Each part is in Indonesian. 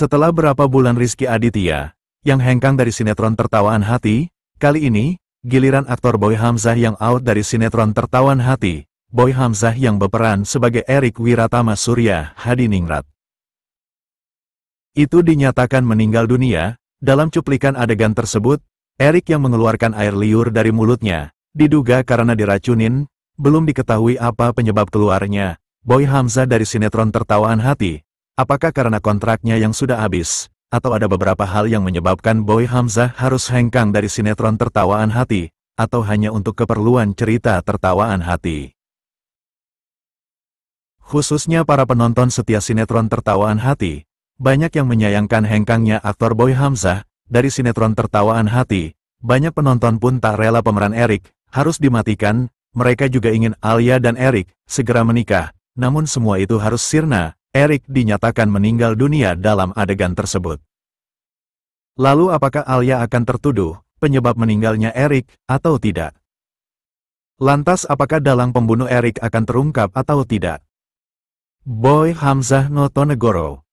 Setelah berapa bulan Rizky Aditya, yang hengkang dari sinetron Tertawaan Hati, kali ini, giliran aktor Boy Hamzah yang out dari sinetron Tertawaan Hati, Boy Hamzah yang berperan sebagai Erik Wiratama Surya Hadiningrat. Itu dinyatakan meninggal dunia, dalam cuplikan adegan tersebut, Erik yang mengeluarkan air liur dari mulutnya, diduga karena diracunin, belum diketahui apa penyebab keluarnya, Boy Hamzah dari sinetron Tertawaan Hati, Apakah karena kontraknya yang sudah habis, atau ada beberapa hal yang menyebabkan Boy Hamzah harus hengkang dari sinetron tertawaan hati, atau hanya untuk keperluan cerita tertawaan hati? Khususnya para penonton setia sinetron tertawaan hati, banyak yang menyayangkan hengkangnya aktor Boy Hamzah, dari sinetron tertawaan hati, banyak penonton pun tak rela pemeran Erik, harus dimatikan, mereka juga ingin Alia dan Erik segera menikah, namun semua itu harus sirna, Eric dinyatakan meninggal dunia dalam adegan tersebut. Lalu apakah Alia akan tertuduh, penyebab meninggalnya Eric, atau tidak? Lantas apakah dalang pembunuh Eric akan terungkap atau tidak? Boy Hamzah Notonegoro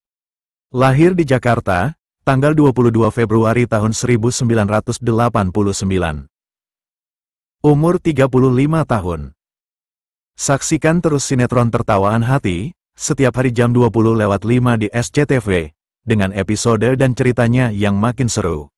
Lahir di Jakarta, tanggal 22 Februari tahun 1989. Umur 35 tahun. Saksikan terus sinetron Tertawaan Hati, setiap hari jam 20 lewat 5 di SCTV, dengan episode dan ceritanya yang makin seru.